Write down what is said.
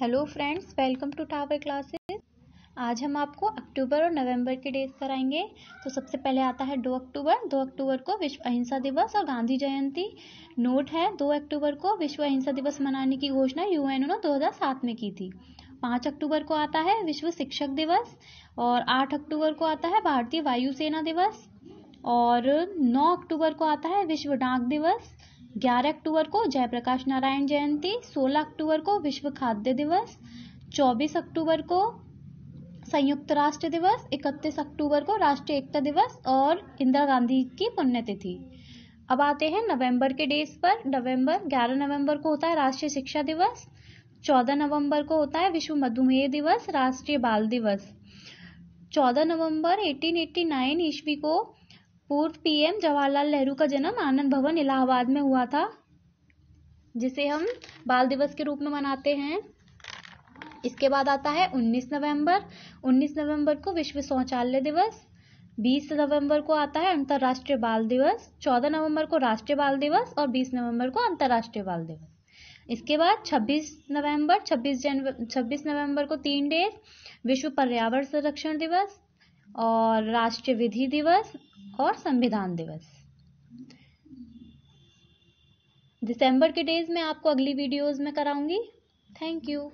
hello friends welcome to tower classes आज हम आपको अक्टूबर और नवंबर के डेज कराएंगे तो सबसे पहले आता है 2 अक्टूबर 2 अक्टूबर को विश्व अहिंसा दिवस और गांधी जयंती नोट है 2 अक्टूबर को विश्व अहिंसा दिवस मनाने की घोषणा यूएनओ ने 2007 में की थी पाँच अक्टूबर को आता है विश्व शिक्षक दिवस और आठ अक्टूबर को आता है भारतीय वायुसेना दिवस और नौ अक्टूबर को आता है विश्व डाक दिवस 11 अक्टूबर को जयप्रकाश नारायण जयंती 16 अक्टूबर को विश्व खाद्य दिवस 24 अक्टूबर को संयुक्त राष्ट्र दिवस 31 अक्टूबर को राष्ट्रीय एकता दिवस और इंदिरा गांधी की पुण्यतिथि अब आते हैं नवंबर के डेज पर नवंबर 11 नवंबर को होता है राष्ट्रीय शिक्षा दिवस 14 नवंबर को होता है विश्व मधुमेह दिवस राष्ट्रीय बाल दिवस 14 नवंबर 1889 ईस्वी को पूर्व पीएम जवाहरलाल नेहरू का जन्म आनंद भवन इलाहाबाद में हुआ था जिसे हम बाल दिवस के रूप में मनाते हैं इसके बाद आता है 19 नवंबर 19 नवंबर को विश्व शौचालय दिवस 20 नवंबर को आता है अंतर्राष्ट्रीय बाल दिवस 14 नवंबर को राष्ट्रीय बाल दिवस और 20 नवंबर को अंतर्राष्ट्रीय बाल दिवस इसके बाद 26 नवंबर 26 जनवरी 26 नवंबर को तीन डेज विश्व पर्यावरण संरक्षण दिवस और राष्ट्रीय विधि दिवस और संविधान दिवस दिसंबर के डेज में आपको अगली वीडियोस में कराऊंगी थैंक यू